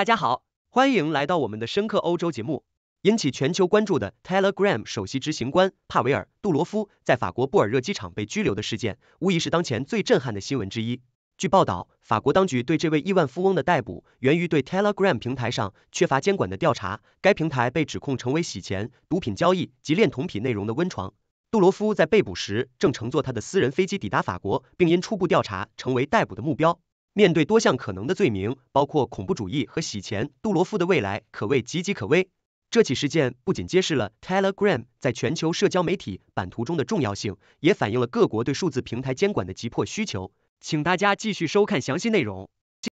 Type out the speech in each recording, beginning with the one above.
大家好，欢迎来到我们的深刻欧洲节目。引起全球关注的 Telegram 首席执行官帕维尔·杜罗夫在法国布尔热机场被拘留的事件，无疑是当前最震撼的新闻之一。据报道，法国当局对这位亿万富翁的逮捕源于对 Telegram 平台上缺乏监管的调查。该平台被指控成为洗钱、毒品交易及恋童癖内容的温床。杜罗夫在被捕时正乘坐他的私人飞机抵达法国，并因初步调查成为逮捕的目标。面对多项可能的罪名，包括恐怖主义和洗钱，杜罗夫的未来可谓岌岌可危。这起事件不仅揭示了 Telegram 在全球社交媒体版图中的重要性，也反映了各国对数字平台监管的急迫需求。请大家继续收看详细内容。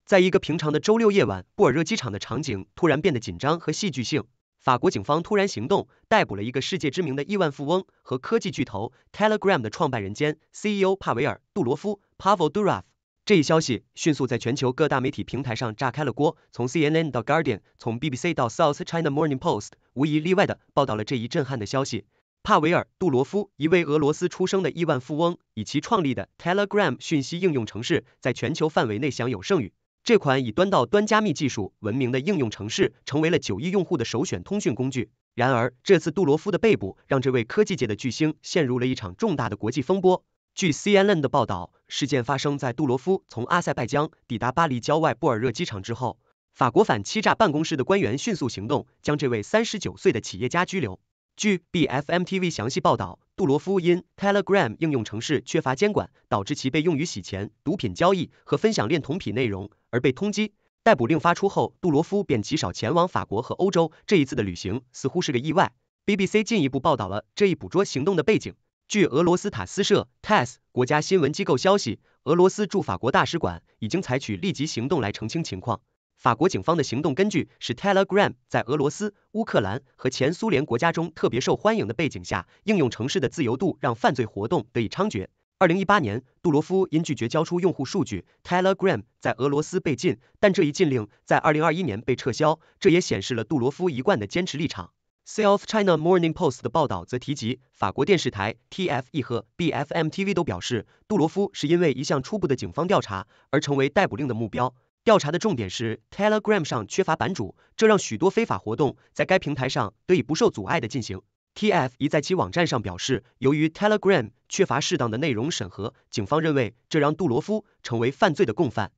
在一个平常的周六夜晚，布尔热机场的场景突然变得紧张和戏剧性。法国警方突然行动，逮捕了一个世界知名的亿万富翁和科技巨头 Telegram 的创办人兼 CEO 帕维尔·杜罗夫 （Pavel Durov）。这一消息迅速在全球各大媒体平台上炸开了锅，从 CNN 到 Guardian，从 BBC 到 South China Morning Post，无一例外的报道了这一震撼的消息。帕维尔·杜罗夫，一位俄罗斯出生的亿万富翁，以其创立的 Telegram 讯息应用城市在全球范围内享有盛誉。这款以端到端加密技术闻名的应用城市，成为了九亿用户的首选通讯工具。然而，这次杜罗夫的被捕，让这位科技界的巨星陷入了一场重大的国际风波。据 CNN 的报道，事件发生在杜罗夫从阿塞拜疆抵达巴黎郊外布尔热机场之后。法国反欺诈办公室的官员迅速行动，将这位三十九岁的企业家拘留。据 BFMTV 详细报道，杜罗夫因 Telegram 应用城市缺乏监管，导致其被用于洗钱、毒品交易和分享恋童癖内容而被通缉。逮捕令发出后，杜罗夫便极少前往法国和欧洲。这一次的旅行似乎是个意外。BBC 进一步报道了这一捕捉行动的背景。据俄罗斯塔斯社 （TASS） 国家新闻机构消息，俄罗斯驻法国大使馆已经采取立即行动来澄清情况。法国警方的行动根据是 Telegram 在俄罗斯、乌克兰和前苏联国家中特别受欢迎的背景下，应用城市的自由度让犯罪活动得以猖獗。二零一八年，杜罗夫因拒绝交出用户数据，Telegram 在俄罗斯被禁，但这一禁令在二零二一年被撤销，这也显示了杜罗夫一贯的坚持立场。《South China Morning Post》的报道则提及，法国电视台 t f e 和 BFMTV 都表示，杜罗夫是因为一项初步的警方调查而成为逮捕令的目标。调查的重点是 Telegram 上缺乏版主，这让许多非法活动在该平台上得以不受阻碍地进行。t f e 在其网站上表示，由于 Telegram 缺乏适当的内容审核，警方认为这让杜罗夫成为犯罪的共犯。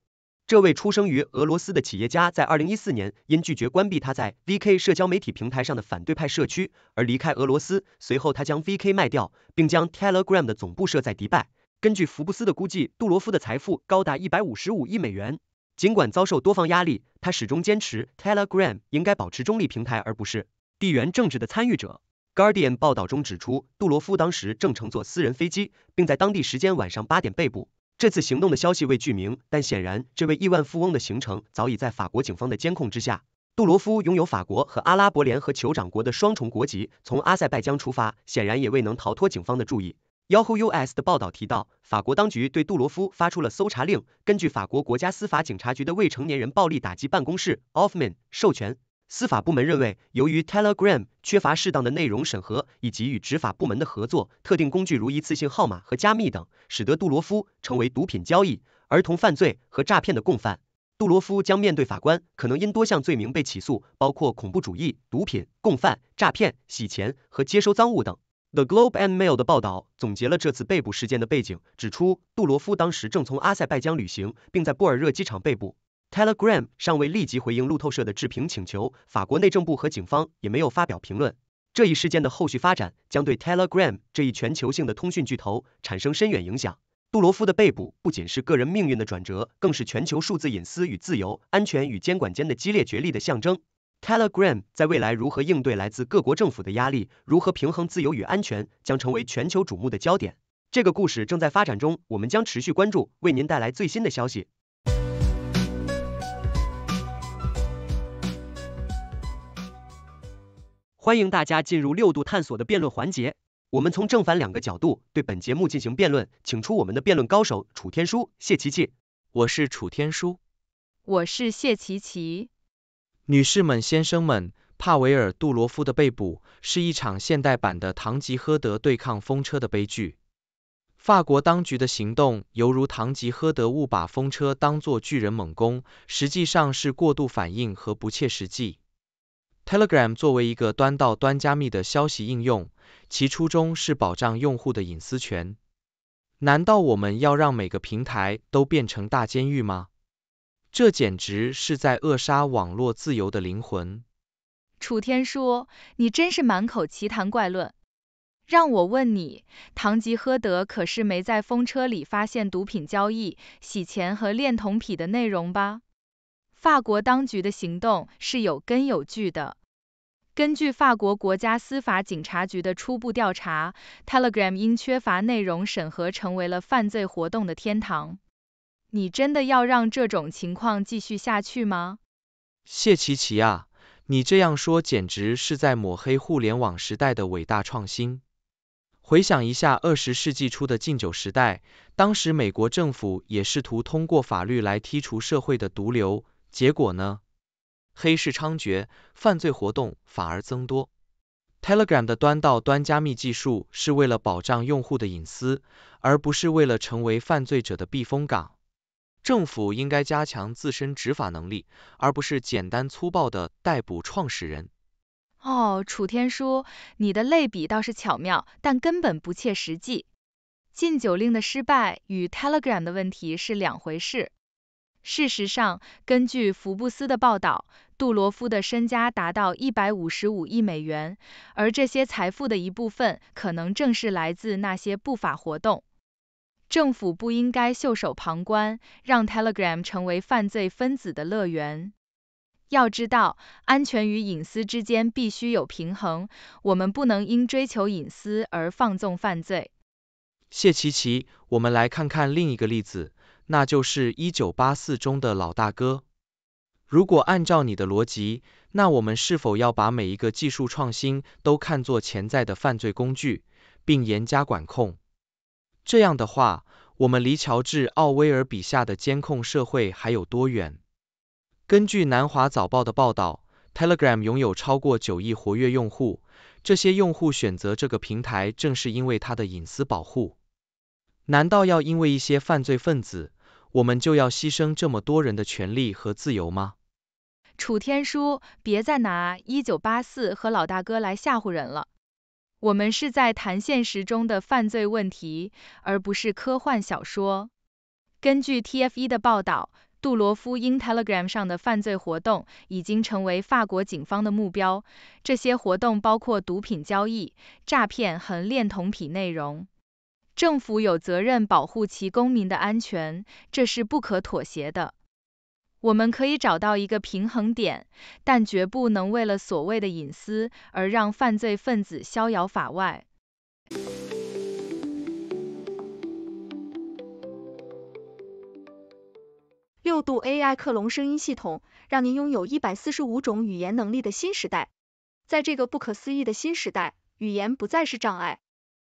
这位出生于俄罗斯的企业家在2014年因拒绝关闭他在 VK 社交媒体平台上的反对派社区而离开俄罗斯。随后，他将 VK 卖掉，并将 Telegram 的总部设在迪拜。根据福布斯的估计，杜罗夫的财富高达155亿美元。尽管遭受多方压力，他始终坚持 Telegram 应该保持中立平台，而不是地缘政治的参与者。Guardian 报道中指出，杜罗夫当时正乘坐私人飞机，并在当地时间晚上八点被捕。这次行动的消息未具名，但显然这位亿万富翁的行程早已在法国警方的监控之下。杜罗夫拥有法国和阿拉伯联合酋长国的双重国籍，从阿塞拜疆出发，显然也未能逃脱警方的注意。Yahoo US 的报道提到，法国当局对杜罗夫发出了搜查令，根据法国国家司法警察局的未成年人暴力打击办公室 （Offman） 授权。司法部门认为，由于 Telegram 缺乏适当的内容审核以及与执法部门的合作，特定工具如一次性号码和加密等，使得杜罗夫成为毒品交易、儿童犯罪和诈骗的共犯。杜罗夫将面对法官，可能因多项罪名被起诉，包括恐怖主义、毒品共犯、诈骗、洗钱和接收赃物等。The Globe and Mail 的报道总结了这次被捕事件的背景，指出杜罗夫当时正从阿塞拜疆旅行，并在布尔热机场被捕。Telegram 尚未立即回应路透社的置评请求，法国内政部和警方也没有发表评论。这一事件的后续发展将对 Telegram 这一全球性的通讯巨头产生深远影响。杜罗夫的被捕不仅是个人命运的转折，更是全球数字隐私与自由、安全与监管间的激烈角力的象征。Telegram 在未来如何应对来自各国政府的压力，如何平衡自由与安全，将成为全球瞩目的焦点。这个故事正在发展中，我们将持续关注，为您带来最新的消息。欢迎大家进入六度探索的辩论环节，我们从正反两个角度对本节目进行辩论，请出我们的辩论高手楚天舒、谢琪琪。我是楚天舒，我是谢琪琪。女士们、先生们，帕维尔·杜罗夫的被捕是一场现代版的堂吉诃德对抗风车的悲剧。法国当局的行动犹如堂吉诃德误把风车当作巨人猛攻，实际上是过度反应和不切实际。Telegram 作为一个端到端加密的消息应用，其初衷是保障用户的隐私权。难道我们要让每个平台都变成大监狱吗？这简直是在扼杀网络自由的灵魂。楚天说：“你真是满口奇谈怪论。让我问你，堂吉诃德可是没在风车里发现毒品交易、洗钱和恋童癖的内容吧？法国当局的行动是有根有据的。根据法国国家司法警察局的初步调查，Telegram 因缺乏内容审核，成为了犯罪活动的天堂。你真的要让这种情况继续下去吗？谢奇奇啊，你这样说简直是在抹黑互联网时代的伟大创新。回想一下二十世纪初的禁酒时代，当时美国政府也试图通过法律来剔除社会的毒瘤。结果呢？黑市猖獗，犯罪活动反而增多。Telegram 的端到端加密技术是为了保障用户的隐私，而不是为了成为犯罪者的避风港。政府应该加强自身执法能力，而不是简单粗暴的逮捕创始人。哦，楚天舒，你的类比倒是巧妙，但根本不切实际。禁酒令的失败与 Telegram 的问题是两回事。事实上，根据福布斯的报道，杜罗夫的身家达到155亿美元，而这些财富的一部分可能正是来自那些不法活动。政府不应该袖手旁观，让 Telegram 成为犯罪分子的乐园。要知道，安全与隐私之间必须有平衡，我们不能因追求隐私而放纵犯罪。谢奇奇，我们来看看另一个例子。那就是一九八四中的老大哥。如果按照你的逻辑，那我们是否要把每一个技术创新都看作潜在的犯罪工具，并严加管控？这样的话，我们离乔治·奥威尔笔下的监控社会还有多远？根据南华早报的报道，Telegram 拥有超过九亿活跃用户，这些用户选择这个平台正是因为它的隐私保护。难道要因为一些犯罪分子？我们就要牺牲这么多人的权利和自由吗？楚天舒，别再拿一九八四和老大哥来吓唬人了。我们是在谈现实中的犯罪问题，而不是科幻小说。根据 t f 1的报道，杜罗夫因 Telegram 上的犯罪活动，已经成为法国警方的目标。这些活动包括毒品交易、诈骗和恋童癖内容。政府有责任保护其公民的安全，这是不可妥协的。我们可以找到一个平衡点，但绝不能为了所谓的隐私而让犯罪分子逍遥法外。六度 AI 克隆声音系统，让您拥有一百四十五种语言能力的新时代。在这个不可思议的新时代，语言不再是障碍。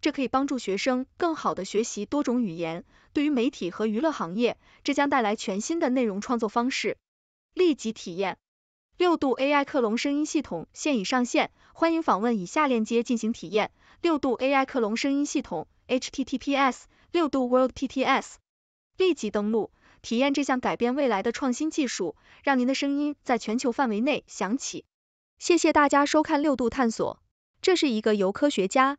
这可以帮助学生更好的学习多种语言。对于媒体和娱乐行业，这将带来全新的内容创作方式。立即体验六度 AI 克隆声音系统现已上线，欢迎访问以下链接进行体验：六度 AI 克隆声音系统 h t t p s 六度 w o r l d t t s 立即登录体验这项改变未来的创新技术，让您的声音在全球范围内响起。谢谢大家收看六度探索，这是一个由科学家。